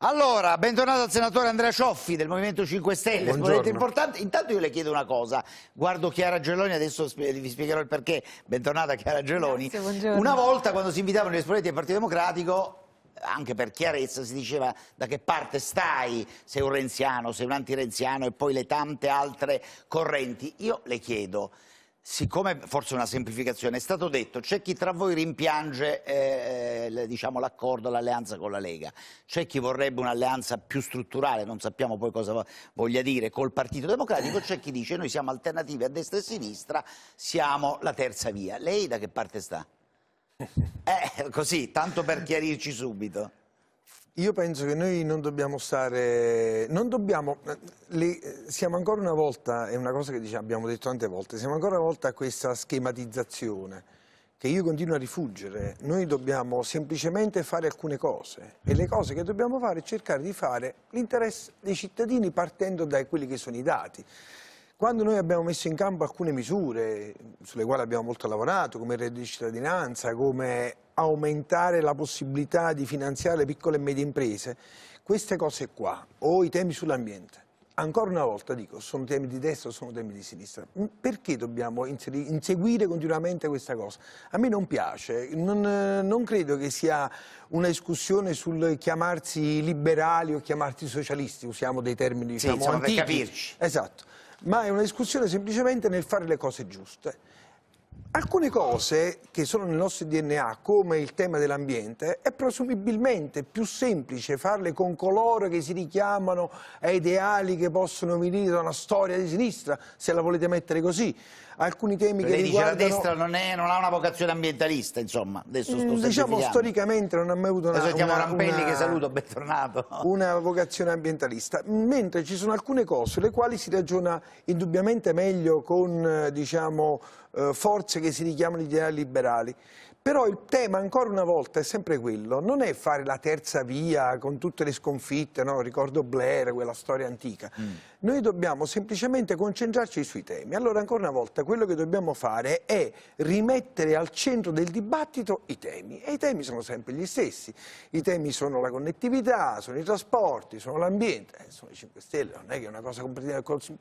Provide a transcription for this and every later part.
Allora, bentornato al senatore Andrea Cioffi del Movimento 5 Stelle, esponente importante. Intanto io le chiedo una cosa, guardo Chiara Geloni, adesso vi spiegherò il perché. Bentornata Chiara Geloni. Grazie, una volta quando si invitavano gli esponenti del Partito Democratico anche per chiarezza si diceva da che parte stai, sei un renziano, sei un antirenziano e poi le tante altre correnti. Io le chiedo, siccome forse una semplificazione, è stato detto c'è chi tra voi rimpiange eh, eh diciamo, l'accordo, l'alleanza con la Lega, c'è chi vorrebbe un'alleanza più strutturale, non sappiamo poi cosa voglia dire, col Partito Democratico, c'è chi dice noi siamo alternativi a destra e a sinistra, siamo la terza via. Lei da che parte sta? Eh, così, tanto per chiarirci subito. Io penso che noi non dobbiamo stare, non dobbiamo, le, siamo ancora una volta, è una cosa che diciamo, abbiamo detto tante volte, siamo ancora una volta a questa schematizzazione che io continuo a rifuggere, Noi dobbiamo semplicemente fare alcune cose e le cose che dobbiamo fare è cercare di fare l'interesse dei cittadini partendo da quelli che sono i dati. Quando noi abbiamo messo in campo alcune misure eh, sulle quali abbiamo molto lavorato, come il reddito di cittadinanza, come aumentare la possibilità di finanziare le piccole e medie imprese, queste cose qua, o i temi sull'ambiente, ancora una volta dico, sono temi di destra o sono temi di sinistra. Perché dobbiamo inseguire continuamente questa cosa? A me non piace, non, non credo che sia una discussione sul chiamarsi liberali o chiamarsi socialisti, usiamo dei termini diciamo, sì, diciamo, antichi. per capirci. Esatto ma è una discussione semplicemente nel fare le cose giuste. Alcune cose che sono nel nostro DNA, come il tema dell'ambiente, è presumibilmente più semplice farle con coloro che si richiamano a ideali che possono venire da una storia di sinistra, se la volete mettere così. Alcuni temi Lei che dice riguardano... la destra non, è, non, ha una vocazione ambientalista, insomma. Adesso sto mm, diciamo storicamente non ha mai avuto una, una, Rampelli, una, saluto, bentornato. una vocazione ambientalista, mentre ci sono alcune cose sulle quali si ragiona indubbiamente meglio con eh, diciamo, eh, forze che si richiamano ideali liberali. Però il tema, ancora una volta, è sempre quello, non è fare la terza via con tutte le sconfitte, no? ricordo Blair, quella storia antica. Mm. Noi dobbiamo semplicemente concentrarci sui temi. Allora, ancora una volta, quello che dobbiamo fare è rimettere al centro del dibattito i temi. E i temi sono sempre gli stessi. I temi sono la connettività, sono i trasporti, sono l'ambiente, eh, sono i 5 Stelle, non è che è una cosa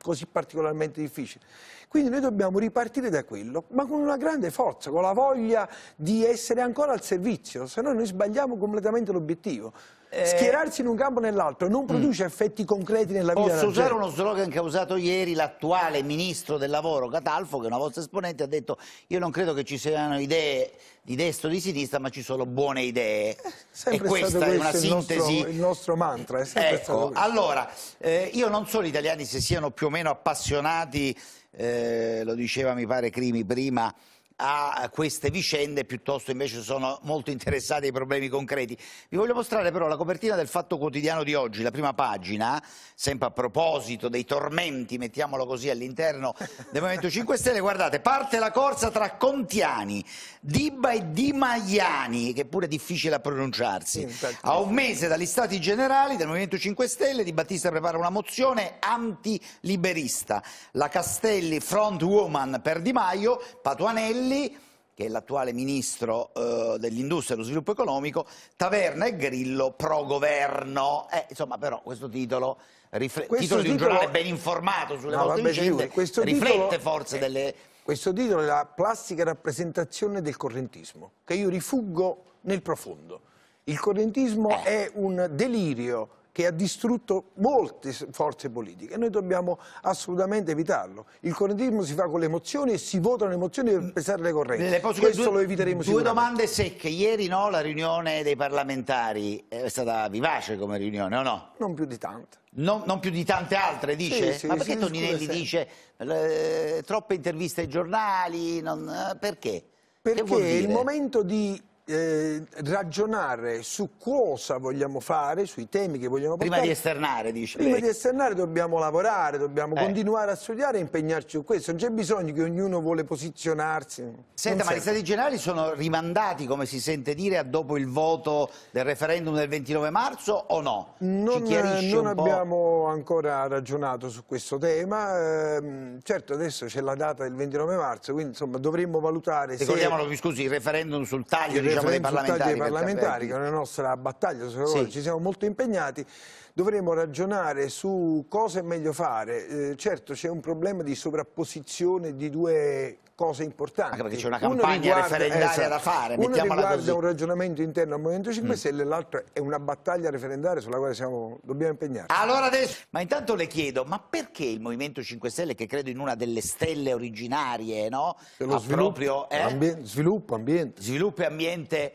così particolarmente difficile. Quindi noi dobbiamo ripartire da quello, ma con una grande forza, con la voglia di essere ancora al servizio, se no noi sbagliamo completamente l'obiettivo. Eh... Schierarsi in un campo o nell'altro non mm. produce mm. effetti concreti nella vita. Posso usare uno slogan che ha usato ieri l'attuale ministro del lavoro Catalfo, che è una vostra esponente ha detto io non credo che ci siano idee di destra o di sinistra, ma ci sono buone idee. Eh, e questa è una il sintesi. Nostro, il nostro mantra è sempre ecco, Allora, eh, io non so gli italiani se siano più o meno appassionati, eh, lo diceva mi pare Crimi prima, a queste vicende, piuttosto invece sono molto interessati ai problemi concreti. Vi voglio mostrare però la copertina del Fatto Quotidiano di oggi, la prima pagina, sempre a proposito dei tormenti, mettiamolo così, all'interno del Movimento 5 Stelle. Guardate, parte la corsa tra Contiani, Dibba e Di Maiani, che pure è difficile a pronunciarsi. Certo a un mese dagli stati generali del Movimento 5 Stelle, Di Battista prepara una mozione antiliberista. La Castelli front woman per Di Maio, Patuanelli Patuanelli, che è l'attuale ministro eh, dell'industria e dello sviluppo economico, Taverna e Grillo pro governo. Eh, insomma, però questo titolo, rifle- questo titolo di un giornale ben informato sulle no, vostre vicende, riflette titolo... forse eh, delle... Questo titolo è la plastica rappresentazione del correntismo, che io rifuggo nel profondo. Il correntismo eh. è un delirio che ha distrutto molte forze politiche. Noi dobbiamo assolutamente evitarlo. Il correntismo si fa con le emozioni e si votano le emozioni per mm. pesare le correnti. Le Questo due, lo eviteremo Due domande secche. Ieri no, la riunione dei parlamentari eh, è stata vivace come riunione, o no? Non più di tante. Non, non, più di tante altre, dice? Sì, sì, Ma perché sì, Toninelli dice eh, troppe interviste ai giornali? Non, eh, perché? Perché il momento di eh, ragionare su cosa vogliamo fare, sui temi che vogliamo portare. Prima di esternare, dice Prima lei. di esternare dobbiamo lavorare, dobbiamo eh. continuare a studiare e impegnarci su questo. Non c'è bisogno che ognuno vuole posizionarsi. Senta, non ma serve. gli stati generali sono rimandati, come si sente dire, a dopo il voto del referendum del 29 marzo o no? Non, non abbiamo ancora ragionato su questo tema. Eh, certo, adesso c'è la data del 29 marzo, quindi insomma dovremmo valutare Ricordiamolo, se... scusi, il referendum sul taglio il diciamo, dei parlamentari, dei parlamentari che è una nostra battaglia sulla quale ci siamo molto impegnati, dovremo ragionare su cosa è meglio fare. Eh, certo c'è un problema di sovrapposizione di due cose importanti. Anche perché c'è una campagna riguarda, referendaria esatto, da fare, uno riguarda così. un ragionamento interno al Movimento 5 mm. Stelle, mm. l'altro è una battaglia referendaria sulla quale siamo, dobbiamo impegnarci. Allora adesso, ma intanto le chiedo, ma perché il Movimento 5 Stelle, che credo in una delle stelle originarie, no? Dello sviluppo, proprio, eh? ambien sviluppo, ambiente. Sviluppo e ambiente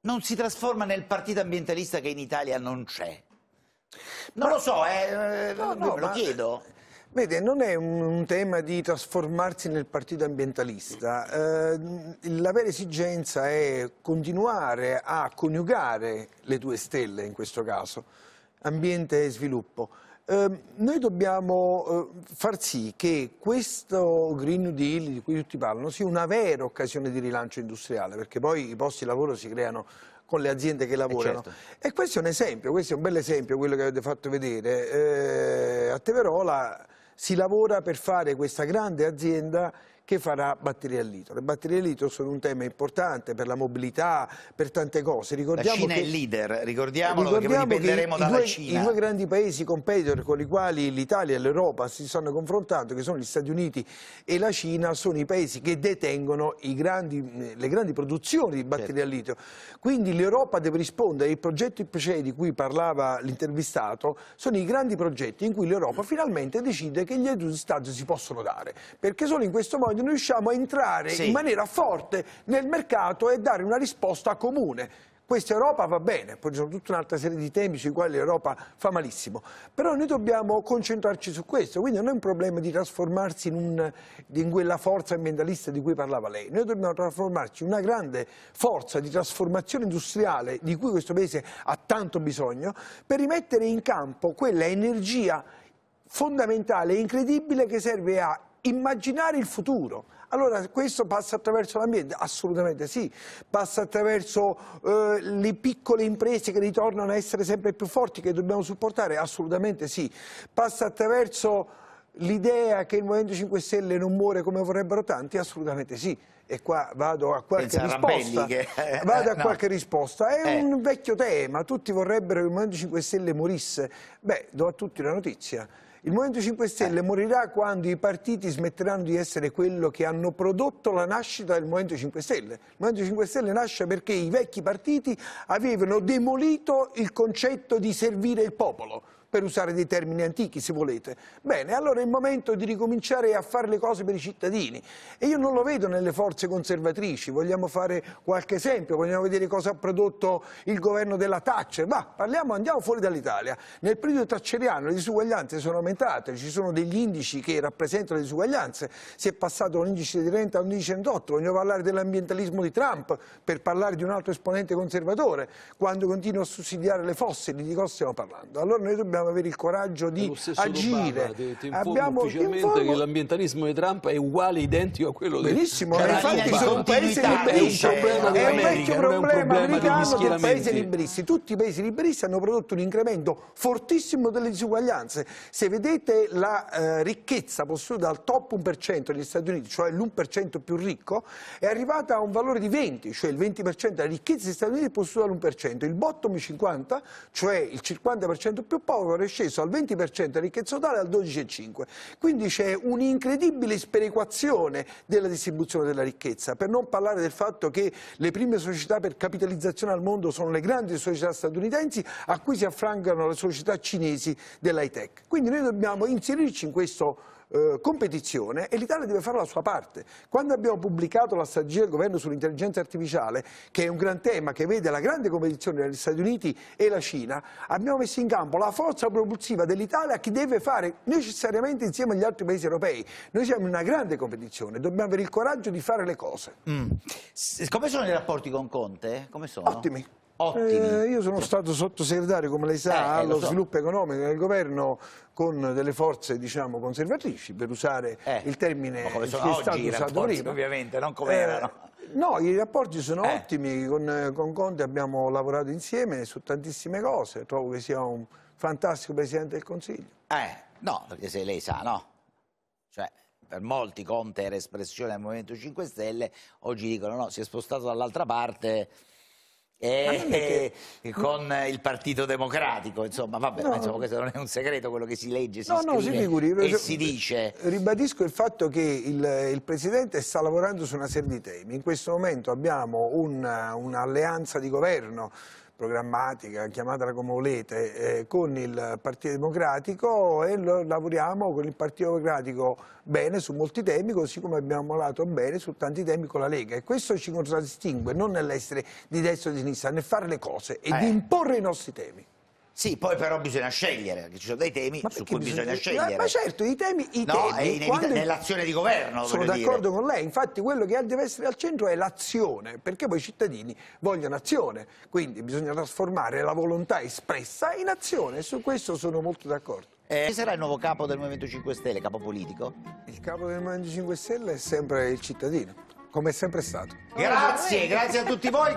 non si trasforma nel partito ambientalista che in Italia non c'è? Non ma, lo so, eh, no, no, lo ma, chiedo. Vede, non è un, un, tema di trasformarsi nel partito ambientalista. Eh, la vera esigenza è continuare a coniugare le due stelle, in questo caso, ambiente e sviluppo. Eh, noi dobbiamo eh, far sì che questo Green New Deal di cui tutti parlano sia una vera occasione di rilancio industriale, perché poi i posti di lavoro si creano con le aziende che eh, lavorano. Eh certo. E questo è un esempio, questo è un bel esempio quello che avete fatto vedere. Eh, a Teverola si lavora per fare questa grande azienda che farà batterie al litro. Le batterie al litro sono un tema importante per la mobilità, per tante cose. Ricordiamo la Cina che, è il leader, ricordiamolo ricordiamo perché dipenderemo dalla due, Cina. I due grandi paesi competitor con i quali l'Italia e l'Europa si stanno confrontando, che sono gli Stati Uniti e la Cina, sono i paesi che detengono grandi, eh, le grandi produzioni di batterie certo. a litro. Quindi l'Europa deve rispondere ai progetti IPCE di cui parlava l'intervistato, sono i grandi progetti in cui l'Europa finalmente decide che gli aiuti di Stato si possono dare, perché solo in questo modo quando noi riusciamo a entrare sì. in maniera forte nel mercato e dare una risposta comune. Questa Europa va bene, poi ci sono tutta un'altra serie di temi sui quali l'Europa fa malissimo, però noi dobbiamo concentrarci su questo, quindi non è un problema di trasformarsi in, un, in quella forza ambientalista di cui parlava lei, noi dobbiamo trasformarci in una grande forza di trasformazione industriale di cui questo Paese ha tanto bisogno per rimettere in campo quella energia fondamentale e incredibile che serve a immaginare il futuro. Allora questo passa attraverso l'ambiente? Assolutamente sì, passa attraverso eh, le piccole imprese che ritornano a essere sempre più forti, che dobbiamo supportare? Assolutamente sì, passa attraverso l'idea che il Movimento 5 Stelle non muore come vorrebbero tanti? Assolutamente sì. E qua vado a qualche Pensa risposta. che... vado a no. qualche risposta. È eh. un vecchio tema, tutti vorrebbero che il Movimento 5 Stelle morisse. Beh, do a tutti la notizia il Movimento 5 Stelle ecco. morirà quando i partiti smetteranno di essere quello che hanno prodotto la nascita del Movimento 5 Stelle. Il Movimento 5 Stelle nasce perché i vecchi partiti avevano demolito il concetto di servire il popolo per usare dei termini antichi se volete. Bene, allora è il momento di ricominciare a fare le cose per i cittadini e io non lo vedo nelle forze conservatrici, vogliamo fare qualche esempio, vogliamo vedere cosa ha prodotto il governo della Thatcher, ma parliamo, andiamo fuori dall'Italia. Nel periodo thatcheriano le disuguaglianze sono aumentate aumentate, ci sono degli indici che rappresentano le disuguaglianze, si è passato dall'indice di renta all'indice 38, voglio parlare dell'ambientalismo di Trump per parlare di un altro esponente conservatore, quando continua a sussidiare le fossili, di cosa stiamo parlando? Allora noi dobbiamo avere il coraggio di agire. Ti, ti Abbiamo ufficialmente informo... che l'ambientismo di Trump è uguale, identico a quello del Benissimo, del... infatti sono paesi libristi, è un vecchio problema americano del paese liberista. Tutti i paesi liberisti hanno prodotto un incremento fortissimo delle disuguaglianze. Se vedete la eh, ricchezza posseduta dal top 1% degli Stati Uniti, cioè l'1% più ricco, è arrivata a un valore di 20, cioè il 20% della ricchezza degli Stati Uniti è posseduta dall'1%. Il bottom 50, cioè il 50% più povero, è sceso al 20% della ricchezza totale al 12,5. Quindi c'è un'incredibile sperequazione della distribuzione della ricchezza, per non parlare del fatto che le prime società per capitalizzazione al mondo sono le grandi società statunitensi a cui si affrancano le società cinesi dell'high tech. Quindi noi dobbiamo inserirci in questa eh, competizione e l'Italia deve fare la sua parte. Quando abbiamo pubblicato la strategia del governo sull'intelligenza artificiale, che è un gran tema che vede la grande competizione tra gli Stati Uniti e la Cina, abbiamo messo in campo la forza propulsiva dell'Italia che deve fare necessariamente insieme agli altri paesi europei. Noi siamo in una grande competizione, dobbiamo avere il coraggio di fare le cose. Mm. Come sono i rapporti con Conte? Ottimi. Eh, io sono stato sottosegretario, come lei sa, eh, allo so. sviluppo economico del governo con delle forze diciamo, conservatrici, per usare eh, il termine che è stato usato prima. Ovviamente, non come eh, erano. No, i rapporti sono eh. ottimi, con, con Conte abbiamo lavorato insieme su tantissime cose, trovo che sia un fantastico Presidente del Consiglio. Eh, no, perché se lei sa, no? Cioè per molti Conte era espressione del Movimento 5 Stelle, oggi dicono no, si è spostato dall'altra parte e, che... con il Partito Democratico, insomma, vabbè, no, insomma, questo non è un segreto quello che si legge, si no, no, si e si dice. Ribadisco il fatto che il, il, Presidente sta lavorando su una serie di temi. In questo momento abbiamo un'alleanza di governo programmatica, chiamatela come volete, eh, con il Partito Democratico e lavoriamo con il Partito Democratico bene su molti temi, così come abbiamo lavorato bene su tanti temi con la Lega. E questo ci contraddistingue non nell'essere di destra o di sinistra, nel fare le cose e eh. di imporre i nostri temi. Sì, poi però bisogna scegliere, perché ci sono dei temi su cui bisogna, bisogna scegliere. Ma certo, i temi... I no, temi, è quando... nell'azione di governo, Sono d'accordo con lei, infatti quello che deve essere al centro è l'azione, perché poi i cittadini vogliono azione, quindi bisogna trasformare la volontà espressa in azione, su questo sono molto d'accordo. Eh, chi sarà il nuovo capo del Movimento 5 Stelle, capo politico? Il capo del Movimento 5 Stelle è sempre il cittadino, come è sempre stato. Grazie, grazie a tutti voi.